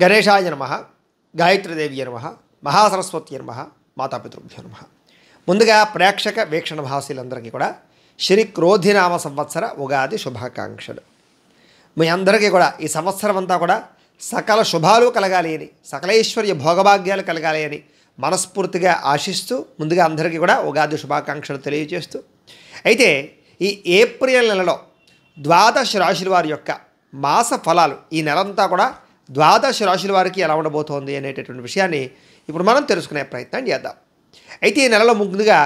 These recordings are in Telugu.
గణేశాయ నమ గాయత్రీదేవి నమ మహాసరస్వతి నమ మాతాపితృభ్యో నమ ముందుగా ప్రేక్షక వీక్షణ భాషలందరికీ కూడా శ్రీ క్రోధినామ సంవత్సర ఉగాది శుభాకాంక్షలు మీ అందరికీ కూడా ఈ సంవత్సరం అంతా కూడా సకల శుభాలు కలగాలి అని సకలైశ్వర్య భోగభాగ్యాలు కలగాలి అని మనస్ఫూర్తిగా ఆశిస్తూ ముందుగా అందరికీ కూడా ఉగాది శుభాకాంక్షలు తెలియజేస్తూ అయితే ఈ ఏప్రిల్ నెలలో ద్వాదశ రాశుల వారి యొక్క మాస ఫలాలు ఈ నెలంతా కూడా ద్వాదశ రాశుల వారికి ఎలా ఉండబోతోంది అనేటటువంటి విషయాన్ని ఇప్పుడు మనం తెలుసుకునే ప్రయత్నం చేద్దాం అయితే ఈ నెలలో ముందుగా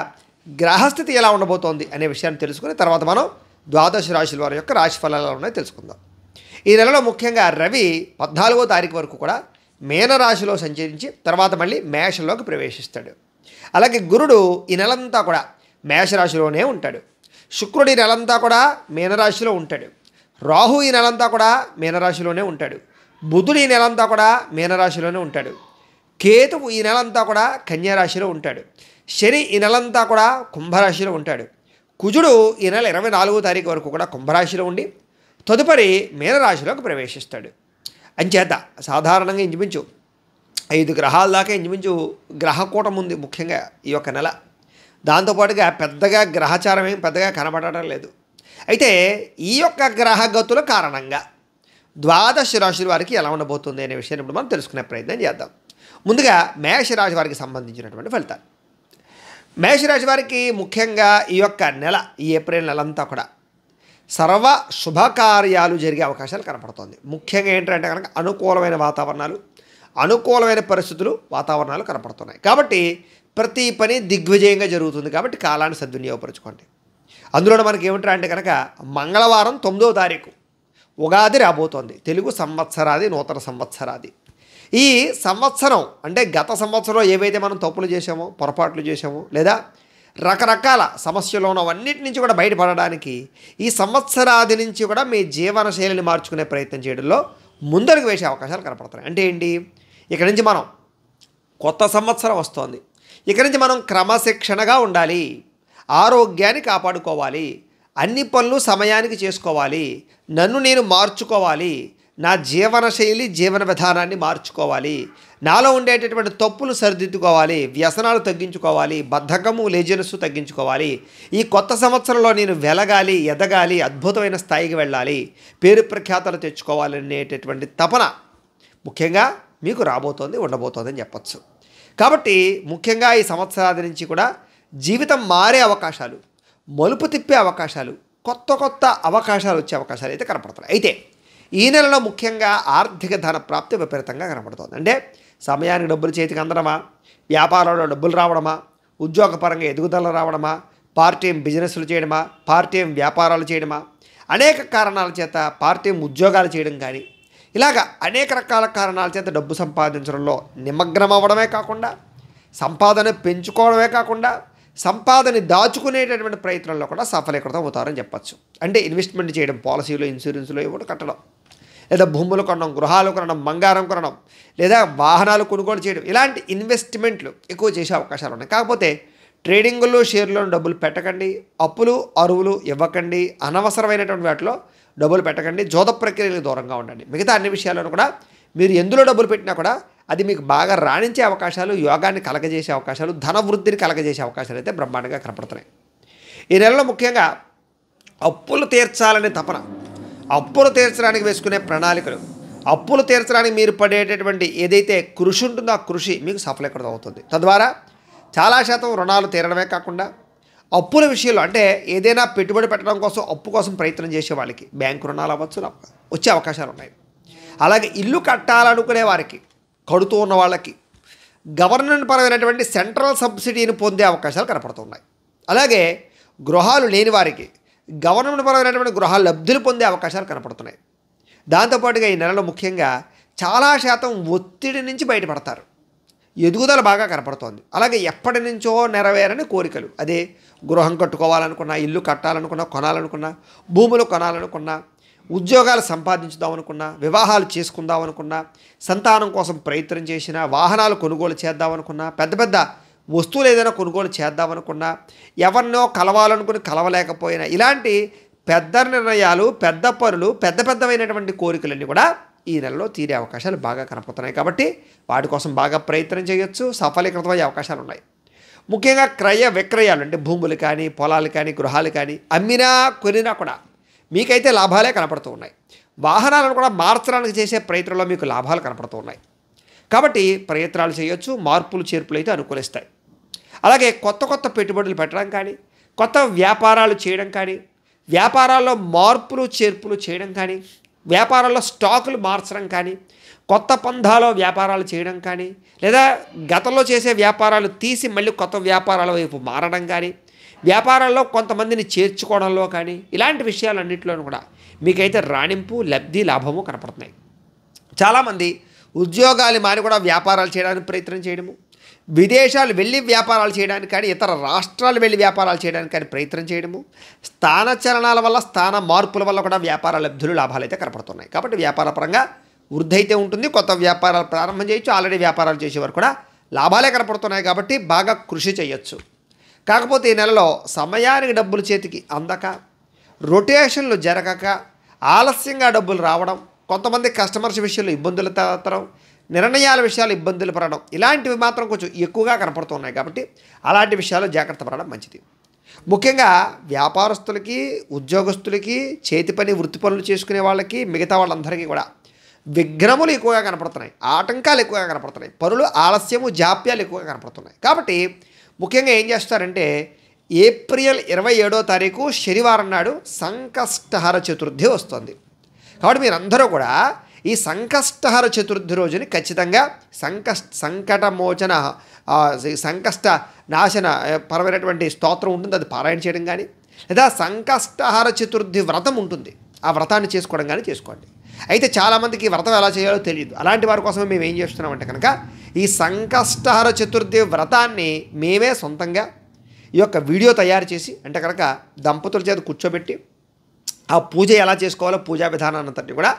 గ్రహస్థితి ఎలా ఉండబోతోంది అనే విషయాన్ని తెలుసుకుని తర్వాత మనం ద్వాదశ రాశుల వారి యొక్క రాశి ఫలాలు ఉన్నాయో తెలుసుకుందాం ఈ నెలలో ముఖ్యంగా రవి పద్నాలుగో తారీఖు వరకు కూడా మేనరాశిలో సంచరించి తర్వాత మళ్ళీ మేషంలోకి ప్రవేశిస్తాడు అలాగే గురుడు ఈ నెలంతా కూడా మేషరాశిలోనే ఉంటాడు శుక్రుడు ఈ నెలంతా కూడా మీనరాశిలో ఉంటాడు రాహు ఈ నెలంతా కూడా మీనరాశిలోనే ఉంటాడు బుధుడు ఈ నెలంతా కూడా మీనరాశిలోనే ఉంటాడు కేతువు ఈ నెలంతా కూడా కన్యారాశిలో ఉంటాడు శని ఈ నెలంతా కూడా కుంభరాశిలో ఉంటాడు కుజుడు ఈ నెల ఇరవై నాలుగో తారీఖు వరకు కూడా కుంభరాశిలో ఉండి తదుపరి మీనరాశిలోకి ప్రవేశిస్తాడు అంచేత సాధారణంగా ఇంచుమించు ఐదు గ్రహాల దాకా ఇంచుమించు గ్రహకూటం ఉంది ముఖ్యంగా ఈ యొక్క నెల దాంతోపాటుగా పెద్దగా గ్రహచారం ఏం పెద్దగా కనబడటం లేదు అయితే ఈ యొక్క గ్రహగతుల కారణంగా ద్వాదశ రాశుల వారికి ఎలా ఉండబోతుంది అనే విషయాన్ని ఇప్పుడు మనం తెలుసుకునే ప్రయత్నం చేద్దాం ముందుగా మేషరాశి వారికి సంబంధించినటువంటి ఫలితాలు మేషరాశి వారికి ముఖ్యంగా ఈ యొక్క నెల ఈ ఏప్రిల్ నెలంతా కూడా సర్వ శుభకార్యాలు జరిగే అవకాశాలు కనపడుతుంది ముఖ్యంగా ఏంటంటే కనుక అనుకూలమైన వాతావరణాలు అనుకూలమైన పరిస్థితులు వాతావరణాలు కనపడుతున్నాయి కాబట్టి ప్రతి పని దిగ్విజయంగా జరుగుతుంది కాబట్టి కాలాన్ని సద్వినియోగపరచుకోండి అందులో మనకి ఏమిటంటే కనుక మంగళవారం తొమ్మిదవ తారీఖు ఉగాది రాబోతోంది తెలుగు సంవత్సరాది నూతన సంవత్సరాది ఈ సంవత్సరం అంటే గత సంవత్సరం ఏవైతే మనం తప్పులు చేసామో పొరపాట్లు చేసామో లేదా రకరకాల సమస్యలు ఉన్నవన్నిటి నుంచి కూడా బయటపడడానికి ఈ సంవత్సరాది నుంచి కూడా మీ జీవన శైలిని మార్చుకునే ప్రయత్నం చేయడంలో ముందరకు వేసే అవకాశాలు కనపడతాయి అంటే ఏంటి ఇక్కడి నుంచి మనం కొత్త సంవత్సరం వస్తోంది ఇక్కడి నుంచి మనం క్రమశిక్షణగా ఉండాలి ఆరోగ్యాన్ని కాపాడుకోవాలి అన్ని పనులు సమయానికి చేసుకోవాలి నన్ను నేను మార్చుకోవాలి నా జీవన శైలి జీవన విధానాన్ని మార్చుకోవాలి నాలో ఉండేటటువంటి తప్పులు సరిదిద్దుకోవాలి వ్యసనాలు తగ్గించుకోవాలి బద్ధకము లేజినస్సు తగ్గించుకోవాలి ఈ కొత్త సంవత్సరంలో నేను వెలగాలి ఎదగాలి అద్భుతమైన స్థాయికి వెళ్ళాలి పేరు ప్రఖ్యాతలు తెచ్చుకోవాలనేటటువంటి తపన ముఖ్యంగా మీకు రాబోతోంది ఉండబోతోందని చెప్పచ్చు కాబట్టి ముఖ్యంగా ఈ సంవత్సరాది నుంచి కూడా జీవితం మారే అవకాశాలు మలుపు తిప్పే అవకాశాలు కొత్త కొత్త అవకాశాలు వచ్చే అవకాశాలు అయితే కనపడుతున్నాయి అయితే ఈ నెలలో ముఖ్యంగా ఆర్థిక ధన ప్రాప్తి విపరీతంగా కనపడుతుంది అంటే సమయానికి డబ్బులు చేతికి అందడమా వ్యాపారంలో డబ్బులు రావడమా ఉద్యోగపరంగా ఎదుగుదల రావడమా పార్ట్ టైం బిజినెస్లు చేయడమా పార్ట్ టైం వ్యాపారాలు చేయడమా అనేక కారణాల చేత పార్ట్ టైం ఉద్యోగాలు చేయడం కానీ ఇలాగ అనేక రకాల కారణాల చేత డబ్బు సంపాదించడంలో నిమగ్నం అవ్వడమే కాకుండా సంపాదన పెంచుకోవడమే కాకుండా సంపాదన దాచుకునేటటువంటి ప్రయత్నంలో కూడా సఫలీకృతం అవుతారని చెప్పచ్చు అంటే ఇన్వెస్ట్మెంట్ చేయడం పాలసీలో ఇన్సూరెన్స్లో ఇవ్వడం కట్టడం లేదా భూములు కొనడం గృహాలు కొనడం బంగారం కొనడం లేదా వాహనాలు కొనుగోలు చేయడం ఇలాంటి ఇన్వెస్ట్మెంట్లు ఎక్కువ చేసే అవకాశాలు ఉన్నాయి కాకపోతే ట్రేడింగ్లో షేర్లో డబ్బులు పెట్టకండి అప్పులు అరువులు ఇవ్వకండి అనవసరమైనటువంటి వాటిలో డబ్బులు పెట్టకండి జోద ప్రక్రియలకు దూరంగా ఉండండి మిగతా అన్ని విషయాల్లో కూడా మీరు ఎందులో డబ్బులు పెట్టినా కూడా అది మీకు బాగా రాణించే అవకాశాలు యోగాన్ని కలగజేసే అవకాశాలు ధనవృద్ధిని కలగజేసే అవకాశాలు అయితే బ్రహ్మాండంగా కనపడుతున్నాయి ఈ నెలలో ముఖ్యంగా అప్పులు తీర్చాలనే తపన అప్పులు తీర్చడానికి వేసుకునే ప్రణాళికలు అప్పులు తీర్చడానికి మీరు పడేటటువంటి ఏదైతే కృషి ఉంటుందో ఆ కృషి మీకు సఫలీకృతం అవుతుంది తద్వారా చాలా శాతం రుణాలు తీరడమే కాకుండా అప్పుల విషయంలో అంటే ఏదైనా పెట్టుబడి పెట్టడం కోసం అప్పు కోసం ప్రయత్నం చేసే వాళ్ళకి బ్యాంకు రుణాలు అవ్వచ్చు వచ్చే అవకాశాలు ఉన్నాయి అలాగే ఇల్లు కట్టాలనుకునే వారికి కడుతూ ఉన్న వాళ్ళకి గవర్నమెంట్ పరమైనటువంటి సెంట్రల్ సబ్సిడీని పొందే అవకాశాలు కనపడుతున్నాయి అలాగే గృహాలు లేని వారికి గవర్నమెంట్ పరమైనటువంటి గృహ లబ్ధులు పొందే అవకాశాలు కనపడుతున్నాయి దాంతోపాటుగా ఈ నెలలో ముఖ్యంగా చాలా శాతం ఒత్తిడి నుంచి బయటపడతారు ఎదుగుదల బాగా కనపడుతోంది అలాగే ఎప్పటి నుంచో నెరవేరని కోరికలు అదే గృహం కట్టుకోవాలనుకున్నా ఇల్లు కట్టాలనుకున్నా కొనాలనుకున్నా భూములు కొనాలనుకున్నా ఉద్యోగాలు సంపాదించుదాం అనుకున్నా వివాహాలు చేసుకుందాం అనుకున్నా సంతానం కోసం ప్రయత్నం చేసినా వాహనాలు కొనుగోలు చేద్దాం అనుకున్నా పెద్ద పెద్ద వస్తువులు ఏదైనా కొనుగోలు చేద్దాం అనుకున్నా ఎవరినో కలవాలనుకుని కలవలేకపోయినా ఇలాంటి పెద్ద నిర్ణయాలు పెద్ద పనులు పెద్ద పెద్దవైనటువంటి కోరికలన్నీ కూడా ఈ నెలలో తీరే అవకాశాలు బాగా కనపడుతున్నాయి కాబట్టి వాటి కోసం బాగా ప్రయత్నం చేయొచ్చు సఫలీకృతమయ్యే అవకాశాలు ఉన్నాయి ముఖ్యంగా క్రయ విక్రయాలు అంటే భూములు కానీ పొలాలు కానీ గృహాలు కానీ అమ్మినా కొనినా కూడా మీకైతే లాభాలే కనపడుతూ ఉన్నాయి వాహనాలను కూడా మార్చడానికి చేసే ప్రయత్నంలో మీకు లాభాలు కనపడుతూ ఉన్నాయి కాబట్టి ప్రయత్నాలు చేయొచ్చు మార్పులు చేర్పులు అయితే అనుకూలిస్తాయి అలాగే కొత్త కొత్త పెట్టుబడులు పెట్టడం కానీ కొత్త వ్యాపారాలు చేయడం కానీ వ్యాపారాల్లో మార్పులు చేర్పులు చేయడం కానీ వ్యాపారాల్లో స్టాకులు మార్చడం కానీ కొత్త పంధాలో వ్యాపారాలు చేయడం కానీ లేదా గతంలో చేసే వ్యాపారాలు తీసి మళ్ళీ కొత్త వ్యాపారాల వైపు మారడం కానీ వ్యాపారాల్లో కొంతమందిని చేర్చుకోవడంలో కానీ ఇలాంటి విషయాలన్నింటిలోనూ కూడా మీకైతే రాణింపు లబ్ధి లాభము కనపడుతున్నాయి చాలామంది ఉద్యోగాలు మారి కూడా వ్యాపారాలు చేయడానికి ప్రయత్నం చేయడము విదేశాలు వెళ్ళి వ్యాపారాలు చేయడానికి కానీ ఇతర రాష్ట్రాలు వెళ్ళి వ్యాపారాలు చేయడానికి కానీ ప్రయత్నం చేయడము స్థాన చలనాల వల్ల స్థాన మార్పుల వల్ల కూడా వ్యాపార లబ్ధులు లాభాలు అయితే కనపడుతున్నాయి కాబట్టి వ్యాపార పరంగా వృద్ధి అయితే ఉంటుంది కొత్త వ్యాపారాలు ప్రారంభం చేయొచ్చు ఆల్రెడీ వ్యాపారాలు చేసేవారు కూడా లాభాలే కనపడుతున్నాయి కాబట్టి బాగా కృషి చేయొచ్చు కాకపోతే ఈ నెలలో సమయానికి డబ్బులు చేతికి అందక రొటేషన్లు జరగక ఆలస్యంగా డబ్బులు రావడం కొంతమంది కస్టమర్స్ విషయంలో ఇబ్బందులు తరం నిర్ణయాల విషయాలు ఇబ్బందులు పడడం ఇలాంటివి మాత్రం కొంచెం ఎక్కువగా కనపడుతున్నాయి కాబట్టి అలాంటి విషయాలు జాగ్రత్త పడడం మంచిది ముఖ్యంగా వ్యాపారస్తులకి ఉద్యోగస్తులకి చేతి పని వృత్తి పనులు చేసుకునే వాళ్ళకి మిగతా వాళ్ళందరికీ కూడా విఘ్నములు ఎక్కువగా కనపడుతున్నాయి ఆటంకాలు ఎక్కువగా కనపడుతున్నాయి పనులు ఆలస్యము జాప్యాలు ఎక్కువగా కనపడుతున్నాయి కాబట్టి ముఖ్యంగా ఏం చేస్తారంటే ఏప్రిల్ ఇరవై ఏడో తారీఖు శనివారం నాడు సంకష్టహర చతుర్థి వస్తుంది కాబట్టి మీరందరూ కూడా ఈ సంకష్టహర చతుర్థి రోజుని ఖచ్చితంగా సంకష్ట సంకటమోచన సంకష్ట నాశన పరమైనటువంటి స్తోత్రం ఉంటుంది అది పారాయణ చేయడం కానీ లేదా సంకష్టహార చతుర్థి వ్రతం ఉంటుంది ఆ వ్రతాన్ని చేసుకోవడం కానీ చేసుకోండి అయితే చాలామందికి వ్రతం ఎలా చేయాలో తెలియదు అలాంటి వారి కోసమే మేము ఏం చేస్తున్నామంటే కనుక ఈ సంకష్టహర చతుర్థి వ్రతాన్ని మేమే సొంతంగా ఈ యొక్క వీడియో తయారు చేసి అంటే కనుక దంపతుల చేత కూర్చోబెట్టి ఆ పూజ ఎలా చేసుకోవాలో పూజా అంతటి కూడా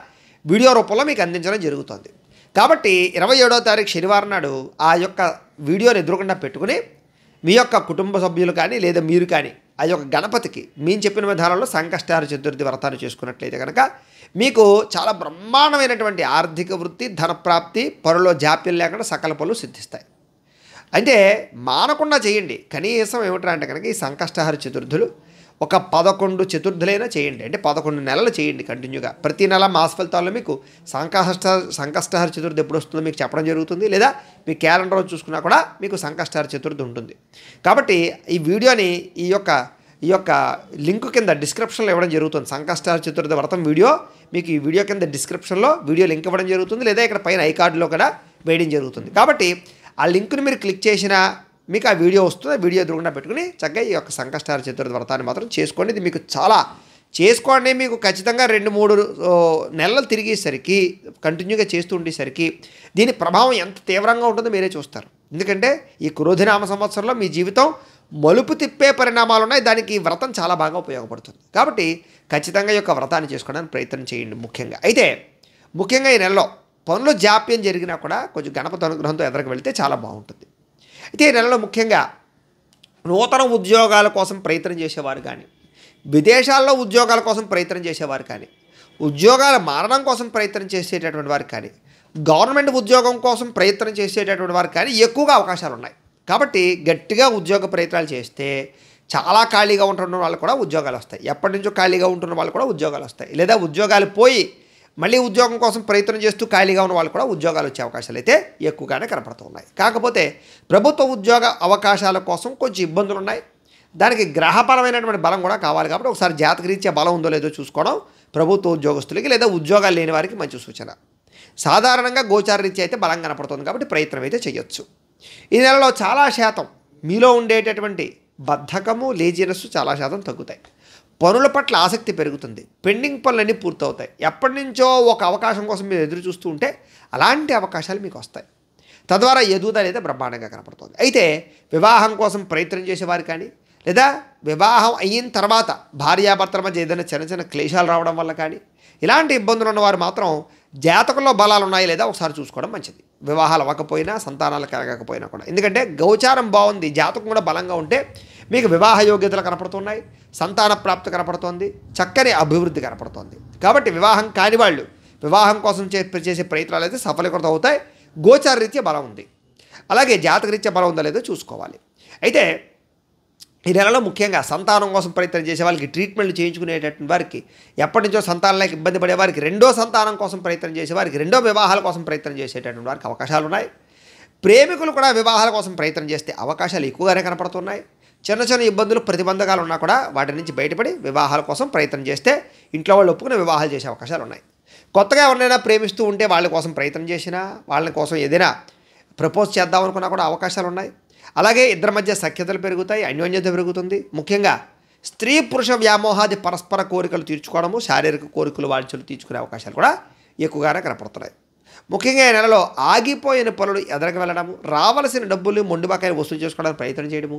వీడియో రూపంలో మీకు అందించడం జరుగుతుంది కాబట్టి ఇరవై ఏడో తారీఖు శనివారం నాడు ఆ యొక్క వీడియోని ఎదురుకుండా పెట్టుకుని మీ యొక్క కుటుంబ సభ్యులు కానీ లేదా మీరు కానీ ఆ యొక్క గణపతికి మేము చెప్పిన విధానంలో సంకష్టార చతుర్థి వ్రతాన్ని చేసుకున్నట్లయితే కనుక మీకు చాలా బ్రహ్మాండమైనటువంటి ఆర్థిక వృత్తి ధనప్రాప్తి పొరలో జాప్యం లేకుండా సకల పనులు సిద్ధిస్తాయి అంటే మానకుండా చేయండి కనీసం ఏమిటా అంటే కనుక ఈ సంకష్టహార చతుర్థులు ఒక పదకొండు చతుర్థులైనా చేయండి అంటే పదకొండు నెలలు చేయండి కంటిన్యూగా ప్రతి నెల మాస ఫలితాల్లో మీకు సంకష్ట సంకష్టహార చతుర్థి ఎప్పుడు వస్తుందో మీకు చెప్పడం జరుగుతుంది లేదా మీ క్యాలెండర్ చూసుకున్నా కూడా మీకు సంకష్టహార చతుర్థి ఉంటుంది కాబట్టి ఈ వీడియోని ఈ యొక్క ఈ యొక్క లింక్ కింద డిస్క్రిప్షన్లో ఇవ్వడం జరుగుతుంది సంకష్టార చతుర్థ వ్రతం వీడియో మీకు ఈ వీడియో కింద డిస్క్రిప్షన్లో వీడియో లింక్ ఇవ్వడం జరుగుతుంది లేదా ఇక్కడ పైన ఐ కార్డులో కూడా వేయడం జరుగుతుంది కాబట్టి ఆ లింక్ని మీరు క్లిక్ చేసినా మీకు ఆ వీడియో వస్తుంది వీడియో దూరంగా పెట్టుకుని చక్కగా ఈ యొక్క సంకష్టార చతుర్థ వ్రతాన్ని మాత్రం చేసుకోండి ఇది మీకు చాలా చేసుకోండి మీకు ఖచ్చితంగా రెండు మూడు నెలలు తిరిగేసరికి కంటిన్యూగా చేస్తూ ఉండేసరికి దీని ప్రభావం ఎంత తీవ్రంగా ఉంటుందో మీరే చూస్తారు ఎందుకంటే ఈ క్రోధినామ సంవత్సరంలో మీ జీవితం మలుపు తిప్పే పరిణామాలు ఉన్నాయి దానికి ఈ వ్రతం చాలా బాగా ఉపయోగపడుతుంది కాబట్టి ఖచ్చితంగా యొక్క వ్రతాన్ని చేసుకోవడానికి ప్రయత్నం చేయండి ముఖ్యంగా అయితే ముఖ్యంగా ఈ నెలలో పనులు జాప్యం జరిగినా కూడా కొంచెం గణపతి అనుగ్రహంతో ఎదరకు వెళితే చాలా బాగుంటుంది అయితే ఈ నెలలో ముఖ్యంగా నూతన ఉద్యోగాల కోసం ప్రయత్నం చేసేవారు కానీ విదేశాల్లో ఉద్యోగాల కోసం ప్రయత్నం చేసేవారు కానీ ఉద్యోగాలు మారడం కోసం ప్రయత్నం చేసేటటువంటి వారు కానీ గవర్నమెంట్ ఉద్యోగం కోసం ప్రయత్నం చేసేటటువంటి వారు కానీ ఎక్కువగా అవకాశాలు ఉన్నాయి కాబట్టి గట్టిగా ఉద్యోగ ప్రయత్నాలు చేస్తే చాలా ఖాళీగా ఉంటున్న వాళ్ళు కూడా ఉద్యోగాలు వస్తాయి ఎప్పటి నుంచో ఖాళీగా ఉంటున్న వాళ్ళు కూడా ఉద్యోగాలు వస్తాయి లేదా ఉద్యోగాలు పోయి మళ్ళీ ఉద్యోగం కోసం ప్రయత్నం చేస్తూ ఖాళీగా ఉన్న వాళ్ళు కూడా ఉద్యోగాలు వచ్చే అవకాశాలు అయితే ఎక్కువగానే కనపడుతున్నాయి కాకపోతే ప్రభుత్వ ఉద్యోగ అవకాశాల కోసం కొంచెం ఇబ్బందులు ఉన్నాయి దానికి గ్రహపరమైనటువంటి బలం కూడా కావాలి కాబట్టి ఒకసారి జాతకరీత్యా బలం ఉందో లేదో చూసుకోవడం ప్రభుత్వ ఉద్యోగస్తులకి లేదా ఉద్యోగాలు లేని వారికి మంచి సూచన సాధారణంగా గోచార రీత్యా అయితే బలం కనపడుతుంది కాబట్టి ప్రయత్నం అయితే చేయొచ్చు ఈ నెలలో చాలా శాతం మీలో ఉండేటటువంటి బద్ధకము లేజినెస్ చాలా శాతం తగ్గుతాయి పనుల పట్ల ఆసక్తి పెరుగుతుంది పెండింగ్ పనులన్నీ పూర్తవుతాయి ఎప్పటి నుంచో ఒక అవకాశం కోసం మీరు ఎదురు చూస్తూ ఉంటే అలాంటి అవకాశాలు మీకు వస్తాయి తద్వారా ఎదుగుదల బ్రహ్మాండంగా కనపడుతుంది అయితే వివాహం కోసం ప్రయత్నం చేసేవారు కానీ లేదా వివాహం అయిన తర్వాత భార్యాభర్తల మధ్య ఏదైనా చిన్న చిన్న క్లేశాలు రావడం వల్ల కానీ ఇలాంటి ఇబ్బందులు ఉన్నవారు మాత్రం జాతకంలో బలాలు ఉన్నాయి లేదా ఒకసారి చూసుకోవడం మంచిది వివాహాలు అవ్వకపోయినా సంతానాలు కలగకపోయినా కూడా ఎందుకంటే గౌచారం బాగుంది జాతకం కూడా బలంగా ఉంటే మీకు వివాహ యోగ్యతలు కనపడుతున్నాయి సంతాన ప్రాప్తి కనపడుతోంది చక్కని అభివృద్ధి కనపడుతోంది కాబట్టి వివాహం కాని వాళ్ళు వివాహం కోసం చేసే ప్రయత్నాలు అయితే సఫలీకృతం అవుతాయి గోచార రీత్యా బలం ఉంది అలాగే రీత్యా బలం ఉందా లేదో చూసుకోవాలి అయితే ఈ నెలలో ముఖ్యంగా సంతానం కోసం ప్రయత్నం చేసే వాళ్ళకి ట్రీట్మెంట్లు చేయించుకునేటటువంటి వారికి ఎప్పటి నుంచో లేక ఇబ్బంది పడే వారికి రెండో సంతానం కోసం ప్రయత్నం చేసే వారికి రెండో వివాహాల కోసం ప్రయత్నం చేసేటటువంటి వారికి అవకాశాలు ఉన్నాయి ప్రేమికులు కూడా వివాహాల కోసం ప్రయత్నం చేస్తే అవకాశాలు ఎక్కువగానే కనపడుతున్నాయి చిన్న చిన్న ఇబ్బందులు ప్రతిబంధకాలు ఉన్నా కూడా వాటి నుంచి బయటపడి వివాహాల కోసం ప్రయత్నం చేస్తే ఇంట్లో వాళ్ళు ఒప్పుకుని వివాహాలు చేసే అవకాశాలు ఉన్నాయి కొత్తగా ఎవరినైనా ప్రేమిస్తూ ఉంటే వాళ్ళ కోసం ప్రయత్నం చేసినా వాళ్ళ కోసం ఏదైనా ప్రపోజ్ చేద్దామనుకున్నా కూడా అవకాశాలు ఉన్నాయి అలాగే ఇద్దరి మధ్య సఖ్యతలు పెరుగుతాయి అన్యోన్యత పెరుగుతుంది ముఖ్యంగా స్త్రీ పురుష వ్యామోహాది పరస్పర కోరికలు తీర్చుకోవడము శారీరక కోరికలు వాంఛలు తీర్చుకునే అవకాశాలు కూడా ఎక్కువగానే కనపడుతున్నాయి ముఖ్యంగా ఈ నెలలో ఆగిపోయిన పనులు ఎదరకు వెళ్ళడము రావలసిన డబ్బులు మొండిబాకాయలు వసూలు చేసుకోవడానికి ప్రయత్నం చేయడము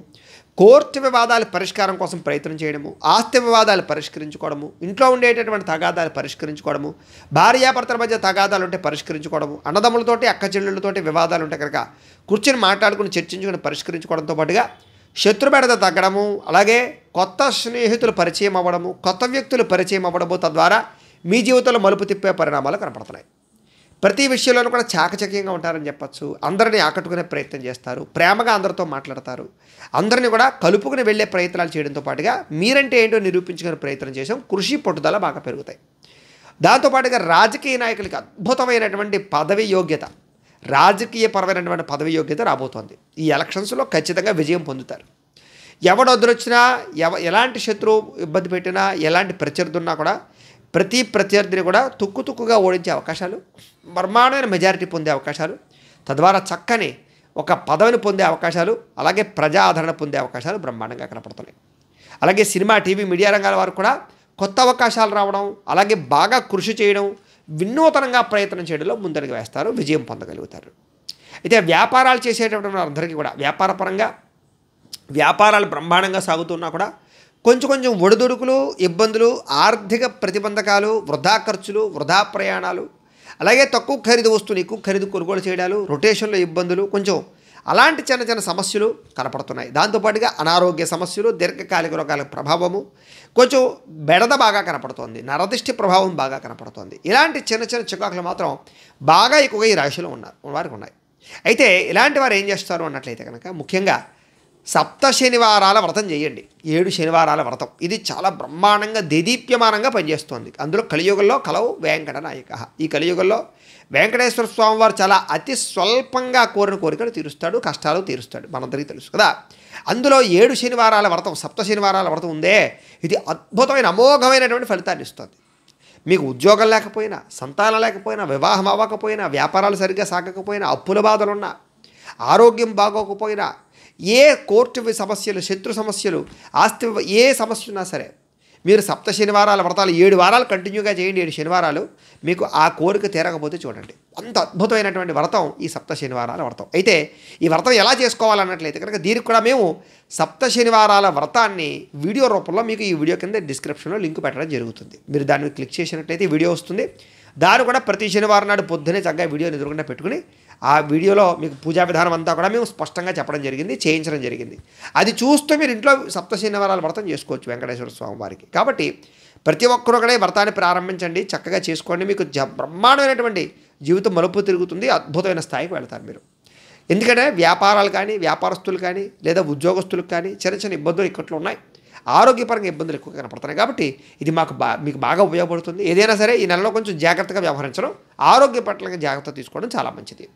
కోర్టు వివాదాల పరిష్కారం కోసం ప్రయత్నం చేయడము ఆస్తి వివాదాలు పరిష్కరించుకోవడము ఇంట్లో ఉండేటటువంటి తగాదాలు పరిష్కరించుకోవడము భార్యాభర్తల మధ్య తగాదాలు ఉంటే పరిష్కరించుకోవడము అన్నదమ్ములతోటి అక్క చెల్లెళ్ళతోటి వివాదాలు ఉంటే కనుక కూర్చొని మాట్లాడుకుని చర్చించుకుని పరిష్కరించుకోవడంతో పాటుగా శత్రుబెడత తగ్గడము అలాగే కొత్త స్నేహితులు పరిచయం అవ్వడము కొత్త వ్యక్తులు పరిచయం అవ్వడము తద్వారా మీ జీవితంలో మలుపు తిప్పే పరిణామాలు కనపడుతున్నాయి ప్రతి విషయంలోనూ కూడా చాకచక్యంగా ఉంటారని చెప్పచ్చు అందరినీ ఆకట్టుకునే ప్రయత్నం చేస్తారు ప్రేమగా అందరితో మాట్లాడతారు అందరినీ కూడా కలుపుకుని వెళ్ళే ప్రయత్నాలు చేయడంతో పాటుగా మీరంటే ఏంటో నిరూపించుకునే ప్రయత్నం చేసాం కృషి పట్టుదల బాగా పెరుగుతాయి దాంతోపాటుగా రాజకీయ నాయకులకి అద్భుతమైనటువంటి పదవి యోగ్యత రాజకీయ పరమైనటువంటి పదవి యోగ్యత రాబోతోంది ఈ ఎలక్షన్స్లో ఖచ్చితంగా విజయం పొందుతారు ఎవడొద్దరొచ్చినా ఎవ ఎలాంటి శత్రువు ఇబ్బంది పెట్టినా ఎలాంటి ప్రత్యర్థున్నా కూడా ప్రతి ప్రత్యర్థిని కూడా తుక్కు తుక్కుగా ఓడించే అవకాశాలు బ్రహ్మాండమైన మెజారిటీ పొందే అవకాశాలు తద్వారా చక్కని ఒక పదవిని పొందే అవకాశాలు అలాగే ప్రజా ఆదరణ పొందే అవకాశాలు బ్రహ్మాండంగా కనపడుతున్నాయి అలాగే సినిమా టీవీ మీడియా రంగాల వారు కూడా కొత్త అవకాశాలు రావడం అలాగే బాగా కృషి చేయడం వినూతనంగా ప్రయత్నం చేయడంలో ముందడుగు వేస్తారు విజయం పొందగలుగుతారు అయితే వ్యాపారాలు చేసేటటువంటి అందరికీ కూడా వ్యాపారపరంగా వ్యాపారాలు బ్రహ్మాండంగా సాగుతున్నా కూడా కొంచెం కొంచెం ఒడిదుడుకులు ఇబ్బందులు ఆర్థిక ప్రతిబంధకాలు వృధా ఖర్చులు వృధా ప్రయాణాలు అలాగే తక్కువ ఖరీదు వస్తువులు ఎక్కువ ఖరీదు కొనుగోలు చేయడాలు రొటేషన్లో ఇబ్బందులు కొంచెం అలాంటి చిన్న చిన్న సమస్యలు కనపడుతున్నాయి దాంతోపాటుగా అనారోగ్య సమస్యలు దీర్ఘకాలిక రోగాల ప్రభావము కొంచెం బెడద బాగా కనపడుతోంది నరదిష్టి ప్రభావం బాగా కనపడుతోంది ఇలాంటి చిన్న చిన్న చికాకులు మాత్రం బాగా ఎక్కువగా ఈ రాశిలో ఉన్నారు వారికి ఉన్నాయి అయితే ఇలాంటి వారు ఏం చేస్తారు అన్నట్లయితే కనుక ముఖ్యంగా సప్త శనివారాల వ్రతం చేయండి ఏడు శనివారాల వ్రతం ఇది చాలా బ్రహ్మాండంగా దేదీప్యమానంగా పనిచేస్తోంది అందులో కలియుగంలో కలవు వెంకట నాయక ఈ కలియుగంలో వెంకటేశ్వర స్వామివారు చాలా అతి స్వల్పంగా కోరిన కోరికలు తీరుస్తాడు కష్టాలు తీరుస్తాడు మనందరికీ తెలుసు కదా అందులో ఏడు శనివారాల వ్రతం సప్త శనివారాల వ్రతం ఉందే ఇది అద్భుతమైన అమోఘమైనటువంటి ఫలితాన్ని ఇస్తుంది మీకు ఉద్యోగం లేకపోయినా సంతానం లేకపోయినా వివాహం అవ్వకపోయినా వ్యాపారాలు సరిగ్గా సాగకపోయినా అప్పుల బాధలున్నా ఆరోగ్యం బాగోకపోయినా ఏ కోర్టు సమస్యలు శత్రు సమస్యలు ఆస్తి ఏ సమస్య ఉన్నా సరే మీరు సప్త శనివారాల వ్రతాలు ఏడు వారాలు కంటిన్యూగా చేయండి ఏడు శనివారాలు మీకు ఆ కోరిక తీరకపోతే చూడండి అంత అద్భుతమైనటువంటి వ్రతం ఈ సప్త శనివారాల వ్రతం అయితే ఈ వ్రతం ఎలా చేసుకోవాలన్నట్లయితే కనుక దీనికి కూడా మేము సప్త శనివారాల వ్రతాన్ని వీడియో రూపంలో మీకు ఈ వీడియో కింద డిస్క్రిప్షన్లో లింక్ పెట్టడం జరుగుతుంది మీరు దాన్ని క్లిక్ చేసినట్లయితే వీడియో వస్తుంది దాన్ని కూడా ప్రతి శనివారం నాడు పొద్దునే చక్కగా వీడియోని ఎదురకుండా పెట్టుకుని ఆ వీడియోలో మీకు పూజా విధానం అంతా కూడా మేము స్పష్టంగా చెప్పడం జరిగింది చేయించడం జరిగింది అది చూస్తూ మీరు ఇంట్లో సప్తశనివారాలు వ్రతం చేసుకోవచ్చు వెంకటేశ్వర స్వామి వారికి కాబట్టి ప్రతి ఒక్కరూ కూడా వ్రతాన్ని ప్రారంభించండి చక్కగా చేసుకోండి మీకు బ్రహ్మాండమైనటువంటి జీవితం మలుపు తిరుగుతుంది అద్భుతమైన స్థాయికి వెళతారు మీరు ఎందుకంటే వ్యాపారాలు కానీ వ్యాపారస్తులు కానీ లేదా ఉద్యోగస్తులకు కానీ చిన్న చిన్న ఇబ్బందులు ఇక్కట్లో ఉన్నాయి ఆరోగ్యపరంగా ఇబ్బందులు ఎక్కువ కనపడుతున్నాయి కాబట్టి ఇది మాకు బా మీకు బాగా ఉపయోగపడుతుంది ఏదైనా సరే ఈ నెలలో కొంచెం జాగ్రత్తగా వ్యవహరించడం ఆరోగ్య పట్ల జాగ్రత్త తీసుకోవడం చాలా మంచిది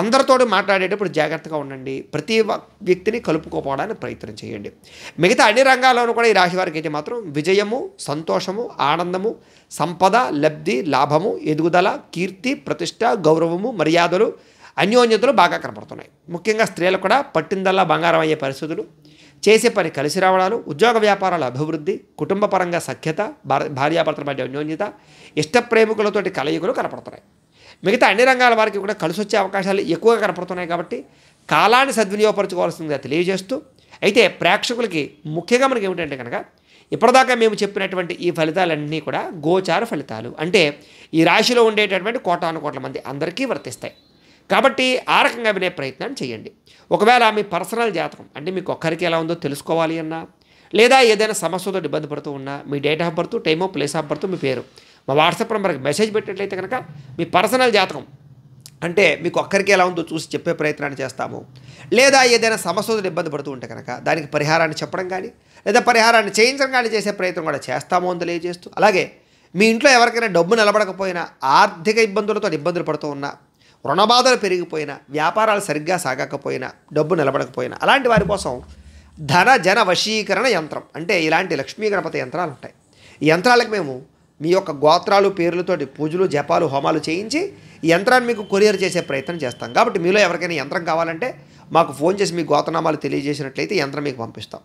అందరితో మాట్లాడేటప్పుడు జాగ్రత్తగా ఉండండి ప్రతి వ్యక్తిని కలుపుకోపోవడానికి ప్రయత్నం చేయండి మిగతా అన్ని రంగాల్లోనూ కూడా ఈ రాశి వారికి అయితే మాత్రం విజయము సంతోషము ఆనందము సంపద లబ్ధి లాభము ఎదుగుదల కీర్తి ప్రతిష్ట గౌరవము మర్యాదలు అన్యోన్యతలు బాగా కనపడుతున్నాయి ముఖ్యంగా స్త్రీలు కూడా పట్టిందల్లా బంగారం అయ్యే పరిస్థితులు చేసే పని కలిసి రావడాలు ఉద్యోగ వ్యాపారాల అభివృద్ధి కుటుంబపరంగా సఖ్యత భార్యాభర్తల మధ్య అన్యోన్యత ఇష్ట ప్రేమికులతోటి కలయికలు కనపడుతున్నాయి మిగతా అన్ని రంగాల వారికి కూడా కలిసి వచ్చే అవకాశాలు ఎక్కువగా కనపడుతున్నాయి కాబట్టి కాలాన్ని సద్వినియోగపరచుకోవాల్సిందిగా తెలియజేస్తూ అయితే ప్రేక్షకులకి ముఖ్యంగా మనకి ఏమిటంటే కనుక ఇప్పటిదాకా మేము చెప్పినటువంటి ఈ ఫలితాలన్నీ కూడా గోచార ఫలితాలు అంటే ఈ రాశిలో ఉండేటటువంటి కోటాను కోట్ల మంది అందరికీ వర్తిస్తాయి కాబట్టి ఆ రకంగా వినే ప్రయత్నాన్ని చేయండి ఒకవేళ మీ పర్సనల్ జాతకం అంటే మీకు ఒక్కరికి ఎలా ఉందో తెలుసుకోవాలి అన్నా లేదా ఏదైనా సమస్యతో ఇబ్బంది పడుతూ ఉన్నా మీ date of birth time place of birth మీ పేరు మా వాట్సాప్ నెంబర్కి మెసేజ్ పెట్టినట్లయితే కనుక మీ పర్సనల్ జాతకం అంటే మీకు ఒక్కరికి ఎలా ఉందో చూసి చెప్పే ప్రయత్నాన్ని చేస్తాము లేదా ఏదైనా సమస్యతో ఇబ్బంది పడుతూ ఉంటే కనుక దానికి పరిహారాన్ని చెప్పడం కానీ లేదా పరిహారాన్ని చేయించడం కానీ చేసే ప్రయత్నం కూడా చేస్తాము అని తెలియజేస్తూ అలాగే మీ ఇంట్లో ఎవరికైనా డబ్బు నిలబడకపోయినా ఆర్థిక ఇబ్బందులతో ఇబ్బందులు పడుతూ ఉన్నా రుణ బాధలు పెరిగిపోయినా వ్యాపారాలు సరిగ్గా సాగకపోయినా డబ్బు నిలబడకపోయినా అలాంటి వారి కోసం ధన జన వశీకరణ యంత్రం అంటే ఇలాంటి లక్ష్మీ గణపతి యంత్రాలు ఉంటాయి ఈ యంత్రాలకు మేము మీ యొక్క గోత్రాలు పేర్లతోటి పూజలు జపాలు హోమాలు చేయించి ఈ యంత్రాన్ని మీకు కొరియర్ చేసే ప్రయత్నం చేస్తాం కాబట్టి మీలో ఎవరికైనా యంత్రం కావాలంటే మాకు ఫోన్ చేసి మీ గోత్రనామాలు తెలియజేసినట్లయితే యంత్రం మీకు పంపిస్తాం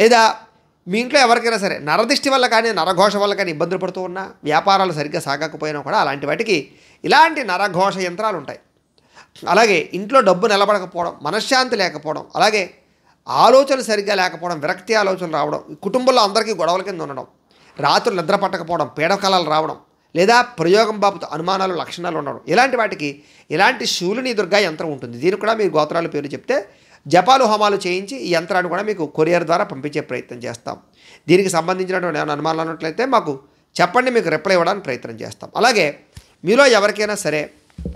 లేదా మీ ఇంట్లో ఎవరికైనా సరే నరదిష్టి వల్ల కానీ నరఘోష వల్ల కానీ ఇబ్బందులు పడుతూ ఉన్నా వ్యాపారాలు సరిగ్గా సాగకపోయినా కూడా అలాంటి వాటికి ఇలాంటి నరఘోష యంత్రాలు ఉంటాయి అలాగే ఇంట్లో డబ్బు నిలబడకపోవడం మనశ్శాంతి లేకపోవడం అలాగే ఆలోచనలు సరిగ్గా లేకపోవడం విరక్తి ఆలోచనలు రావడం కుటుంబంలో అందరికీ గొడవల కింద ఉండడం రాత్రులు నిద్ర పట్టకపోవడం పీడకలాలు రావడం లేదా ప్రయోగం బాబుతో అనుమానాలు లక్షణాలు ఉండడం ఇలాంటి వాటికి ఇలాంటి శూలిని దుర్గా యంత్రం ఉంటుంది దీనికి కూడా మీరు గోత్రాలు పేరు చెప్తే జపాలు హోమాలు చేయించి ఈ యంత్రాన్ని కూడా మీకు కొరియర్ ద్వారా పంపించే ప్రయత్నం చేస్తాం దీనికి సంబంధించినటువంటి ఏమైనా అనుమానాలు ఉన్నట్లయితే మాకు చెప్పండి మీకు రిప్లై ఇవ్వడానికి ప్రయత్నం చేస్తాం అలాగే మీలో ఎవరికైనా సరే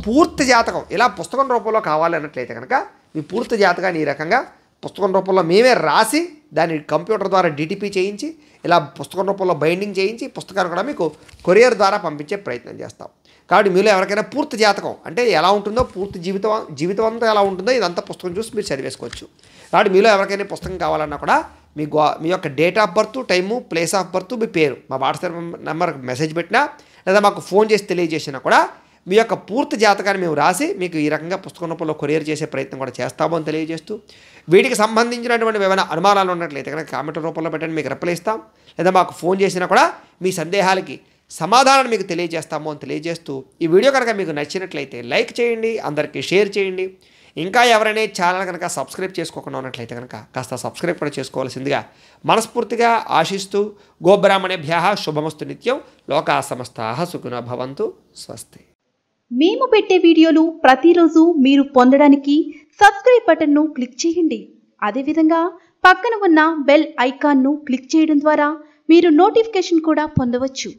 పూర్తి జాతకం ఇలా పుస్తకం రూపంలో కావాలి అన్నట్లయితే కనుక మీ పూర్తి జాతకాన్ని ఈ రకంగా పుస్తకం రూపంలో మేమే రాసి దాన్ని కంప్యూటర్ ద్వారా డిటిపి చేయించి ఇలా పుస్తక రూపంలో బైండింగ్ చేయించి పుస్తకాలు కూడా మీకు కొరియర్ ద్వారా పంపించే ప్రయత్నం చేస్తాం కాబట్టి మీలో ఎవరికైనా పూర్తి జాతకం అంటే ఎలా ఉంటుందో పూర్తి జీవితం జీవితం అంతా ఎలా ఉంటుందో ఇదంతా పుస్తకం చూసి మీరు చదివేసుకోవచ్చు కాబట్టి మీలో ఎవరికైనా పుస్తకం కావాలన్నా కూడా మీ గో మీ యొక్క date of birth time place of birth మీ పేరు మా వాట్సాప్ నెంబర్ మెసేజ్ పెట్టినా లేదా మాకు ఫోన్ చేసి తెలియజేసినా కూడా మీ యొక్క పూర్తి జాతకాన్ని మేము రాసి మీకు ఈ రకంగా పుస్తక రూపంలో కొరియర్ చేసే ప్రయత్నం కూడా చేస్తామని తెలియజేస్తూ వీటికి సంబంధించినటువంటి ఏమైనా అనుమానాలు ఉన్నట్లయితే కనుక కామెంట్ రూపంలో పెట్టండి మీకు రిప్లై ఇస్తాం లేదా మాకు ఫోన్ చేసినా కూడా మీ సందేహాలకి సమాధానం మీకు తెలియజేస్తాము అని తెలియజేస్తూ ఈ వీడియో కనుక మీకు నచ్చినట్లయితే లైక్ చేయండి అందరికీ షేర్ చేయండి ఇంకా ఎవరైనా ఛానల్ కనుక సబ్స్క్రైబ్ చేసుకోకుండా ఉన్నట్లయితే కనుక కాస్త సబ్స్క్రైబ్ కూడా చేసుకోవాల్సిందిగా మనస్ఫూర్తిగా ఆశిస్తూ గోబ్రాహ్మణేభ్య శుభమస్తు నిత్యం లోకా సమస్త సుఖిన భవంతు స్వస్తి మేము పెట్టే వీడియోలు ప్రతిరోజు మీరు పొందడానికి సబ్స్క్రైబ్ బటన్ను క్లిక్ చేయండి అదేవిధంగా పక్కన ఉన్న బెల్ ఐకాన్ను క్లిక్ చేయడం ద్వారా మీరు నోటిఫికేషన్ కూడా పొందవచ్చు